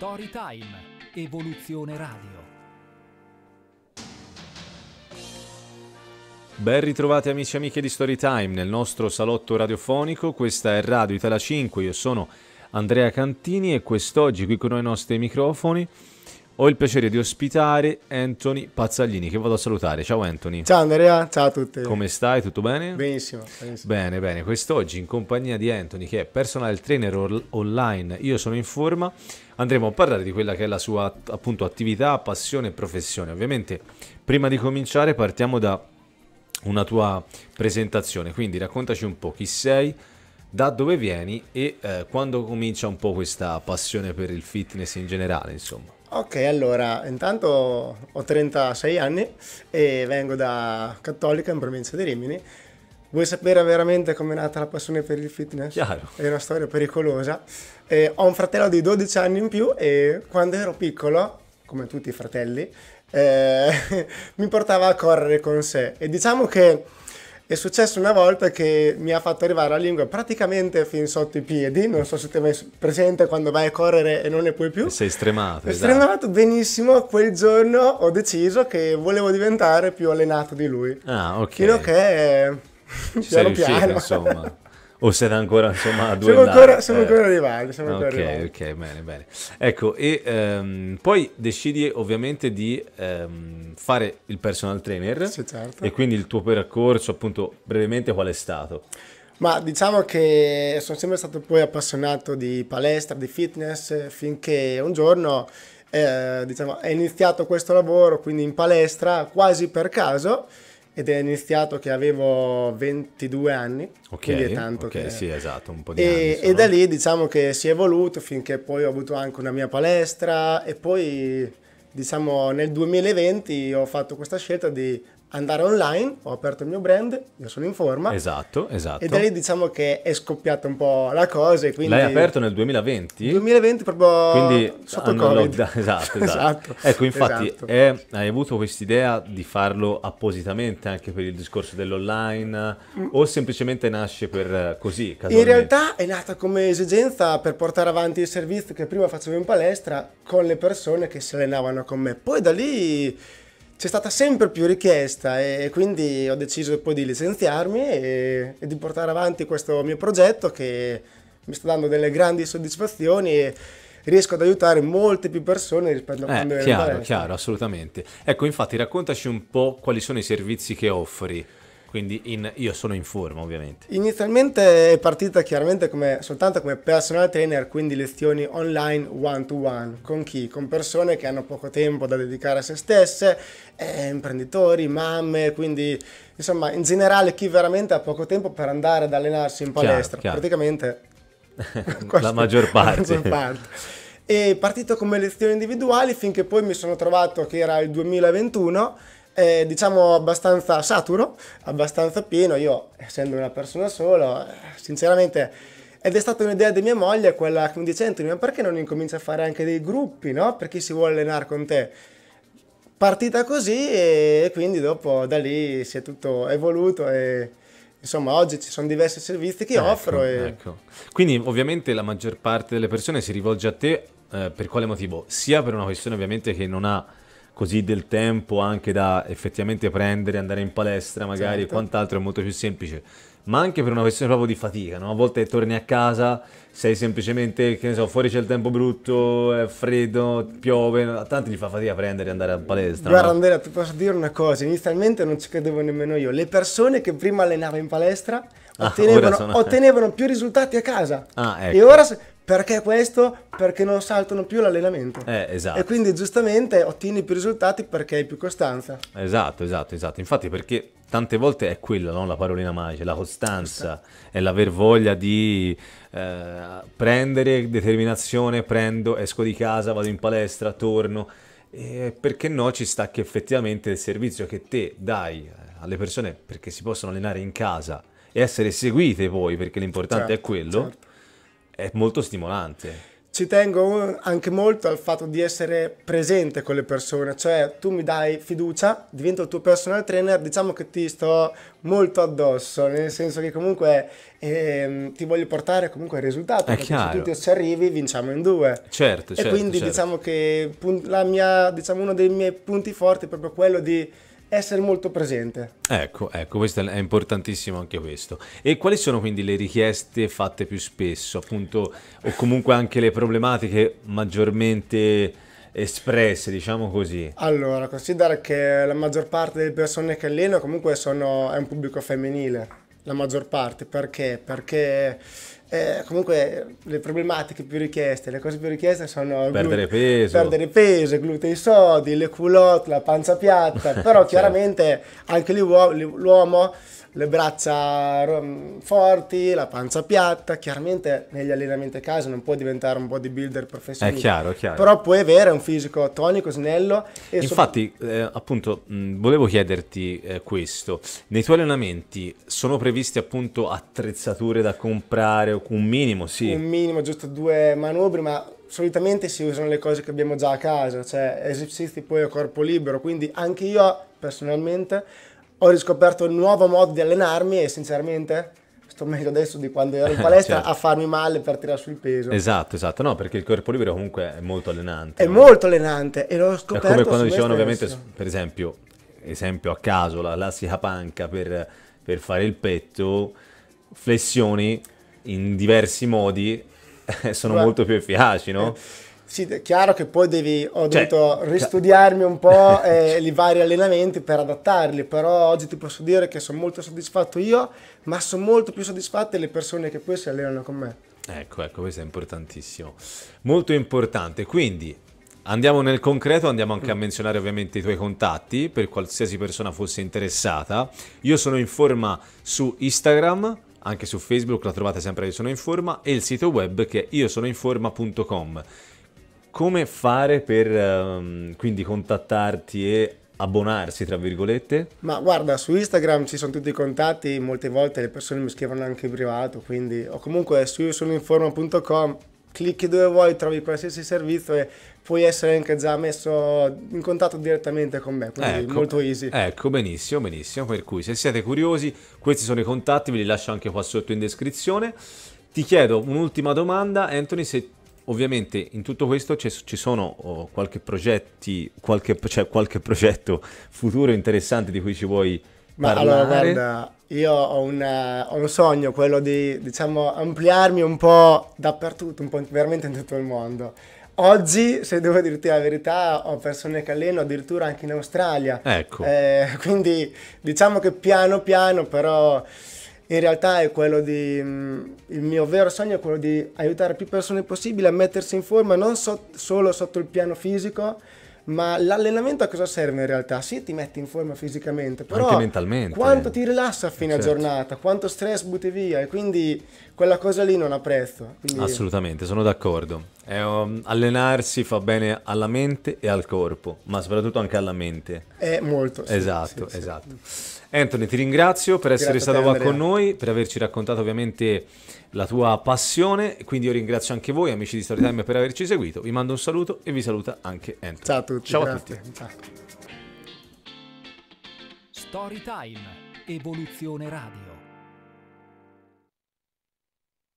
Storytime, Evoluzione Radio. Ben ritrovati amici e amiche di Storytime nel nostro salotto radiofonico, questa è Radio Italia 5, io sono Andrea Cantini e quest'oggi qui con noi i nostri microfoni ho il piacere di ospitare Anthony Pazzaglini, che vado a salutare. Ciao Anthony. Ciao Andrea, ciao a tutti. Come stai? Tutto bene? Benissimo. benissimo. Bene, bene. Quest'oggi in compagnia di Anthony, che è personal trainer or- online, io sono in forma, andremo a parlare di quella che è la sua appunto attività, passione e professione. Ovviamente, prima di cominciare partiamo da una tua presentazione, quindi raccontaci un po' chi sei, da dove vieni e eh, quando comincia un po' questa passione per il fitness in generale, insomma. Ok, allora, intanto ho 36 anni e vengo da Cattolica in provincia di Rimini. Vuoi sapere veramente com'è nata la passione per il fitness? Chiaro. È una storia pericolosa. Eh, ho un fratello di 12 anni in più e quando ero piccolo, come tutti i fratelli, eh, mi portava a correre con sé. E diciamo che è successo una volta che mi ha fatto arrivare la lingua praticamente fin sotto i piedi, non so se ti è mai presente quando vai a correre e non ne puoi più. Sei stremato. Sei esatto. stremato benissimo, quel giorno ho deciso che volevo diventare più allenato di lui. Ah, ok. Fino che... Ci piano riuscito, piano. insomma. o siete ancora insomma a due siamo ancora, siamo eh. ancora arrivati siamo okay, ancora rivali ok bene bene ecco e um, poi decidi ovviamente di um, fare il personal trainer sì, certo. e quindi il tuo percorso appunto brevemente qual è stato ma diciamo che sono sempre stato poi appassionato di palestra di fitness finché un giorno eh, diciamo, è iniziato questo lavoro quindi in palestra quasi per caso ed è iniziato che avevo 22 anni, Ok, quindi è tanto okay, che... sì esatto, un po' di e, anni E da lì diciamo che si è evoluto finché poi ho avuto anche una mia palestra e poi diciamo nel 2020 ho fatto questa scelta di andare online, ho aperto il mio brand, io sono in forma. Esatto, esatto. E da lì diciamo che è scoppiata un po' la cosa e quindi... L'hai aperto nel 2020? 2020 proprio quindi sotto ah, Covid. Lockdown. Esatto, esatto. esatto. Ecco, infatti esatto. È, hai avuto quest'idea di farlo appositamente anche per il discorso dell'online mm. o semplicemente nasce per eh, così? In realtà è nata come esigenza per portare avanti il servizio che prima facevo in palestra con le persone che si allenavano con me. Poi da lì c'è stata sempre più richiesta e quindi ho deciso poi di licenziarmi e, e, di portare avanti questo mio progetto che mi sta dando delle grandi soddisfazioni e riesco ad aiutare molte più persone rispetto a eh, quando ero chiaro, chiaro, assolutamente. Ecco, infatti raccontaci un po' quali sono i servizi che offri. Quindi in, io sono in forma ovviamente. Inizialmente è partita chiaramente come, soltanto come personal trainer, quindi lezioni online one to one. Con chi? Con persone che hanno poco tempo da dedicare a se stesse, eh, imprenditori, mamme, quindi insomma in generale chi veramente ha poco tempo per andare ad allenarsi in palestra. Chiaro, chiaro. Praticamente la maggior parte. La maggior parte. E partito come lezioni individuali finché poi mi sono trovato che era il 2021 eh, diciamo abbastanza saturo, abbastanza pieno, io essendo una persona sola, sinceramente... Ed è stata un'idea di mia moglie quella che mi dice ma perché non incominci a fare anche dei gruppi, no? Per chi si vuole allenare con te. Partita così e quindi dopo da lì si è tutto evoluto e insomma oggi ci sono diversi servizi che ecco, offro. E... Ecco. Quindi ovviamente la maggior parte delle persone si rivolge a te eh, per quale motivo? Sia per una questione ovviamente che non ha così del tempo anche da effettivamente prendere, andare in palestra magari certo. e quant'altro è molto più semplice. Ma anche per una questione proprio di fatica, no? A volte torni a casa, sei semplicemente, che ne so, fuori c'è il tempo brutto, è freddo, piove, a tanti gli fa fatica prendere e andare a palestra. Guarda no? Andrea, ti posso dire una cosa, inizialmente non ci credevo nemmeno io. Le persone che prima allenavo in palestra ah, ottenevano, ah, sono... ottenevano più risultati a casa. Ah, ecco. E ora perché questo? Perché non saltano più l'allenamento. Eh, esatto. E quindi giustamente ottieni più risultati perché hai più costanza. Esatto, esatto, esatto. Infatti perché tante volte è quella no? la parolina magica, la costanza, è l'aver voglia di eh, prendere determinazione, prendo, esco di casa, vado in palestra, torno. E perché no ci sta che effettivamente il servizio che te dai eh, alle persone perché si possono allenare in casa e essere seguite poi, perché l'importante certo, è quello. Certo è molto stimolante. Ci tengo anche molto al fatto di essere presente con le persone, cioè tu mi dai fiducia, divento il tuo personal trainer, diciamo che ti sto molto addosso, nel senso che comunque ehm, ti voglio portare comunque al risultato, è perché chiaro. se tu ci arrivi vinciamo in due. Certo, e certo. E quindi certo. diciamo che mia, diciamo, uno dei miei punti forti è proprio quello di essere molto presente. Ecco, ecco, questo è importantissimo anche questo. E quali sono quindi le richieste fatte più spesso, appunto, o comunque anche le problematiche maggiormente espresse, diciamo così? Allora, considera che la maggior parte delle persone che alleno comunque sono, è un pubblico femminile, la maggior parte, perché? Perché eh, comunque le problematiche più richieste, le cose più richieste sono perdere glu- peso, perdere peso, glutei sodi, le culotte, la pancia piatta, però certo. chiaramente anche lì l'uo- l'uomo le braccia mm, forti, la pancia piatta, chiaramente negli allenamenti a casa non può diventare un bodybuilder professionale, È chiaro, chiaro. Però puoi avere un fisico tonico, snello. Infatti, sopra... eh, appunto, mh, mm, volevo chiederti eh, questo. Nei tuoi allenamenti sono previste appunto attrezzature da comprare un minimo, sì. Un minimo, giusto due manovre, ma solitamente si usano le cose che abbiamo già a casa, cioè esercizi poi a corpo libero, quindi anche io personalmente ho riscoperto un nuovo modo di allenarmi e sinceramente sto meglio adesso di quando ero in palestra certo. a farmi male per tirare sul peso. Esatto, esatto, no, perché il corpo libero comunque è molto allenante. È no? molto allenante e l'ho scoperto. È come quando dicevano ovviamente, per esempio, esempio a caso, la classica panca per, per fare il petto, flessioni in diversi modi eh, sono Beh. molto più efficaci, no? Eh, sì, è chiaro che poi devi, ho cioè, dovuto ristudiarmi un po' eh, i vari allenamenti per adattarli, però oggi ti posso dire che sono molto soddisfatto io, ma sono molto più soddisfatte le persone che poi si allenano con me. Ecco, ecco, questo è importantissimo. Molto importante, quindi andiamo nel concreto, andiamo anche a mm. menzionare ovviamente i tuoi contatti per qualsiasi persona fosse interessata. Io sono in forma su Instagram, anche su Facebook la trovate sempre Io Sono in Forma e il sito web che è iosonoinforma.com. Come fare per um, quindi contattarti e abbonarsi, tra virgolette? Ma guarda, su Instagram ci sono tutti i contatti, molte volte le persone mi scrivono anche in privato, quindi o comunque su iosonoinforma.com clicchi dove vuoi, trovi qualsiasi servizio e puoi essere anche già messo in contatto direttamente con me, quindi ecco, molto easy. Ecco, benissimo, benissimo, per cui se siete curiosi, questi sono i contatti, ve li lascio anche qua sotto in descrizione. Ti chiedo un'ultima domanda, Anthony, se ovviamente in tutto questo ci sono oh, qualche, progetti, qualche, cioè, qualche progetto futuro interessante di cui ci vuoi Ma Allora, guarda, io ho un, ho un, sogno, quello di diciamo, ampliarmi un po' dappertutto, un po' veramente in tutto il mondo. Oggi, se devo dirti la verità, ho persone che alleno addirittura anche in Australia. Ecco. Eh, quindi diciamo che piano piano, però in realtà è quello di... Mh, mm, il mio vero sogno è quello di aiutare più persone possibile a mettersi in forma, non so, solo sotto il piano fisico, ma l'allenamento a cosa serve in realtà? Sì, ti metti in forma fisicamente, però anche mentalmente. Quanto ti rilassa a fine certo. giornata, quanto stress butti via e quindi quella cosa lì non ha prezzo. Quindi... Assolutamente, sono d'accordo. Eh, allenarsi fa bene alla mente e al corpo, ma soprattutto anche alla mente. È eh, molto. Sì, esatto, sì, esatto. Sì. Anthony, ti ringrazio per essere Grazie stato qua con noi, per averci raccontato ovviamente la tua passione. Quindi io ringrazio anche voi, amici di Storytime, per averci seguito. Vi mando un saluto e vi saluta anche Anthony. Ciao a tutti. Ciao a tutti. Storytime, Evoluzione Radio.